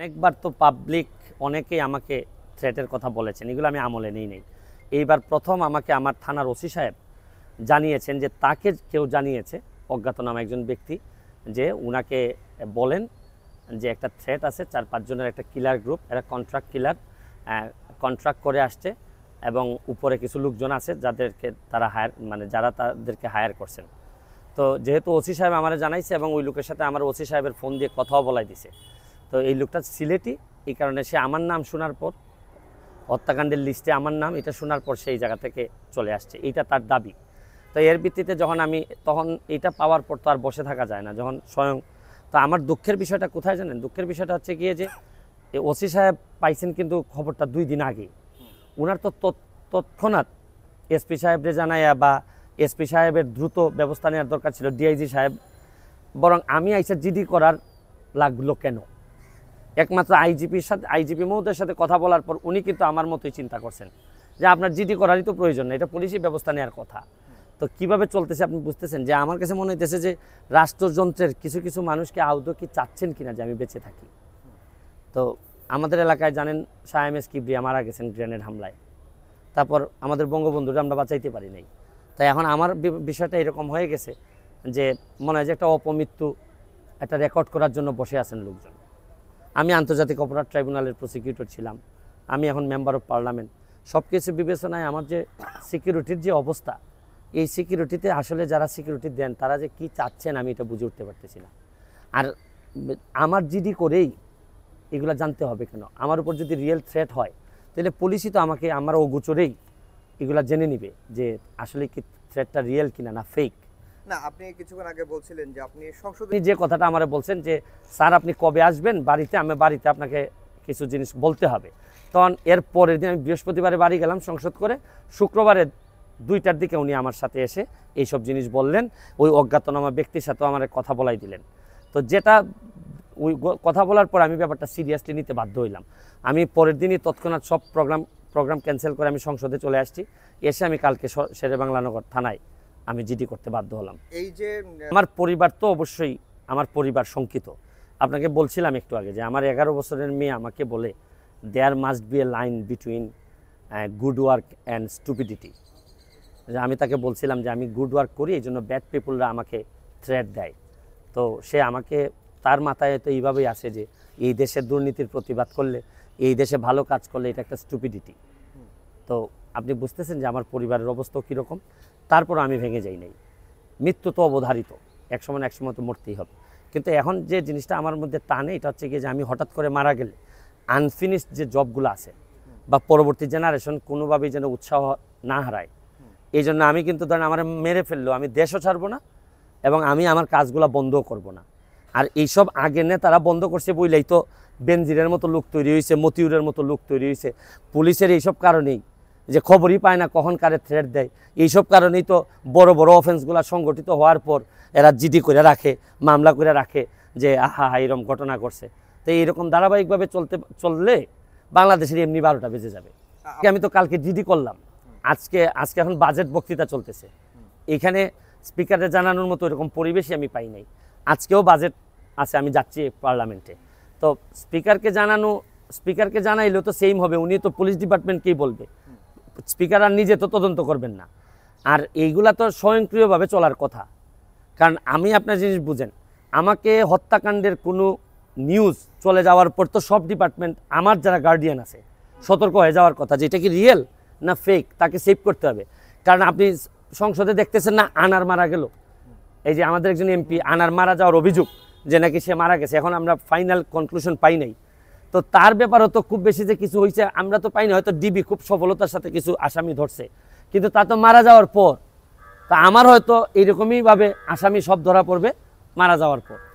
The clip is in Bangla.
অনেকবার তো পাবলিক অনেকেই আমাকে থ্রেটের কথা বলেছেন এগুলো আমি আমলে নিই নেই এইবার প্রথম আমাকে আমার থানার ওসি সাহেব জানিয়েছেন যে তাকে কেউ জানিয়েছে নামে একজন ব্যক্তি যে উনাকে বলেন যে একটা থ্রেট আছে চার পাঁচজনের একটা কিলার গ্রুপ এরা কন্ট্রাক্ট কিলার কন্ট্রাক্ট করে আসছে এবং উপরে কিছু লোকজন আছে যাদেরকে তারা হায়ার মানে যারা তাদেরকে হায়ার করছেন তো যেহেতু ওসি সাহেব আমার জানাইছে এবং ওই লোকের সাথে আমার ওসি সাহেবের ফোন দিয়ে কথাও বলাই দিছে তো এই লোকটা সিলেটি এই কারণে সে আমার নাম শোনার পর হত্যাকাণ্ডের লিস্টে আমার নাম এটা শোনার পর সেই জায়গা থেকে চলে আসছে এইটা তার দাবি তো এর ভিত্তিতে যখন আমি তখন এটা পাওয়ার পর তো আর বসে থাকা যায় না যখন স্বয়ং তো আমার দুঃখের বিষয়টা কোথায় জানেন দুঃখের বিষয়টা হচ্ছে গিয়ে যে ওসি সাহেব পাইছেন কিন্তু খবরটা দুই দিন আগে ওনার তো তৎক্ষণাৎ এসপি সাহেবরে জানাইয়া বা এসপি সাহেবের দ্রুত ব্যবস্থা নেওয়ার দরকার ছিল ডিআইজি সাহেব বরং আমি আইসা জিডি করার লাগলো কেন একমাত্র আইজিপির সাথে আইজিপি মহোদয়ের সাথে কথা বলার পর উনি কিন্তু আমার মতোই চিন্তা করছেন যে আপনার জিডি করারই তো প্রয়োজন না এটা পুলিশি ব্যবস্থা নেওয়ার কথা তো কিভাবে চলতেছে আপনি বুঝতেছেন যে আমার কাছে মনে হইতেছে যে রাষ্ট্রযন্ত্রের কিছু কিছু মানুষকে আহত কি চাচ্ছেন কিনা যে আমি বেঁচে থাকি তো আমাদের এলাকায় জানেন শায়াম এস কিবরিয়া মারা গেছেন গ্রেনেড হামলায় তারপর আমাদের বঙ্গবন্ধুরা আমরা বাঁচাইতে পারি নাই তাই এখন আমার বিষয়টা এরকম হয়ে গেছে যে মনে হয় যে একটা অপমৃত্যু একটা রেকর্ড করার জন্য বসে আছেন লোকজন আমি আন্তর্জাতিক অপরাধ ট্রাইব্যুনালের প্রসিকিউটর ছিলাম আমি এখন মেম্বার অফ পার্লামেন্ট সব কিছু বিবেচনায় আমার যে সিকিউরিটির যে অবস্থা এই সিকিউরিটিতে আসলে যারা সিকিউরিটি দেন তারা যে কি চাচ্ছেন আমি এটা বুঝে উঠতে পারতেছি না আর আমার জিডি করেই এগুলো জানতে হবে কেন আমার উপর যদি রিয়েল থ্রেট হয় তাহলে পুলিশই তো আমাকে আমার গোচরেই এগুলো জেনে নিবে যে আসলে কি থ্রেটটা রিয়েল কিনা না ফেক না আপনি কিছুক্ষণ আগে বলছিলেন যে আপনি সংসদে যে কথাটা আমার বলছেন যে স্যার আপনি কবে আসবেন বাড়িতে আমি বাড়িতে আপনাকে কিছু জিনিস বলতে হবে তখন এর পরের দিন আমি বৃহস্পতিবারে বাড়ি গেলাম সংসদ করে শুক্রবারে দুইটার দিকে উনি আমার সাথে এসে এইসব জিনিস বললেন ওই অজ্ঞাতনামা ব্যক্তির সাথেও আমার কথা বলাই দিলেন তো যেটা ওই কথা বলার পর আমি ব্যাপারটা সিরিয়াসলি নিতে বাধ্য হইলাম আমি পরের দিনই তৎক্ষণাৎ সব প্রোগ্রাম প্রোগ্রাম ক্যান্সেল করে আমি সংসদে চলে আসছি এসে আমি কালকে শেরে বাংলানগর থানায় আমি জিডি করতে বাধ্য হলাম এই যে আমার পরিবার তো অবশ্যই আমার পরিবার শঙ্কিত আপনাকে বলছিলাম একটু আগে যে আমার এগারো বছরের মেয়ে আমাকে বলে there must be a line between good work and stupidity যে আমি তাকে বলছিলাম যে আমি গুড ওয়ার্ক করি এই জন্য ব্যাড পিপুলরা আমাকে থ্রেট দেয় তো সে আমাকে তার মাথায় তো এইভাবেই আসে যে এই দেশের দুর্নীতির প্রতিবাদ করলে এই দেশে ভালো কাজ করলে এটা একটা স্টুপিডিটি তো আপনি বুঝতেছেন যে আমার পরিবারের অবস্থাও কীরকম তারপর আমি ভেঙে যাই নাই মৃত্যু তো অবধারিত এক সময় এক সময় তো মরতেই হবে কিন্তু এখন যে জিনিসটা আমার মধ্যে টানে এটা হচ্ছে গিয়ে যে আমি হঠাৎ করে মারা গেলে আনফিনিশড যে জবগুলো আছে বা পরবর্তী জেনারেশন কোনোভাবেই যেন উৎসাহ না হারায় এই জন্য আমি কিন্তু ধরেন আমার মেরে ফেললো আমি দেশও ছাড়বো না এবং আমি আমার কাজগুলো বন্ধও করব না আর এইসব আগে নে তারা বন্ধ করছে বইলেই তো বেনজিরের মতো লোক তৈরি হয়েছে মতিউরের মতো লোক তৈরি হয়েছে পুলিশের এইসব কারণেই যে খবরই পায় না কখন কারে থ্রেট দেয় এইসব কারণেই তো বড় বড় অফেন্সগুলো সংগঠিত হওয়ার পর এরা জিডি করে রাখে মামলা করে রাখে যে আহা এরকম ঘটনা করছে তো এইরকম ধারাবাহিকভাবে চলতে চললে বাংলাদেশের এমনি বারোটা বেজে যাবে আমি তো কালকে জিডি করলাম আজকে আজকে এখন বাজেট বক্তৃতা চলতেছে এখানে স্পিকারে জানানোর মতো এরকম পরিবেশই আমি পাই নাই আজকেও বাজেট আছে আমি যাচ্ছি পার্লামেন্টে তো স্পিকারকে জানানো স্পিকারকে জানাইলেও তো সেম হবে উনি তো পুলিশ ডিপার্টমেন্টকেই বলবে স্পিকার আর নিজে তো তদন্ত করবেন না আর এইগুলা তো স্বয়ংক্রিয়ভাবে চলার কথা কারণ আমি আপনার জিনিস বুঝেন আমাকে হত্যাকাণ্ডের কোনো নিউজ চলে যাওয়ার পর তো সব ডিপার্টমেন্ট আমার যারা গার্ডিয়ান আছে সতর্ক হয়ে যাওয়ার কথা যে এটা কি রিয়েল না ফেক তাকে সেভ করতে হবে কারণ আপনি সংসদে দেখতেছেন না আনার মারা গেল এই যে আমাদের একজন এমপি আনার মারা যাওয়ার অভিযোগ যে নাকি সে মারা গেছে এখন আমরা ফাইনাল কনক্লুশন পাই নাই তো তার ব্যাপারও তো খুব বেশি যে কিছু হয়েছে আমরা তো পাইনি হয়তো ডিবি খুব সফলতার সাথে কিছু আসামি ধরছে কিন্তু তা তো মারা যাওয়ার পর তা আমার হয়তো এইরকমইভাবে আসামি সব ধরা পড়বে মারা যাওয়ার পর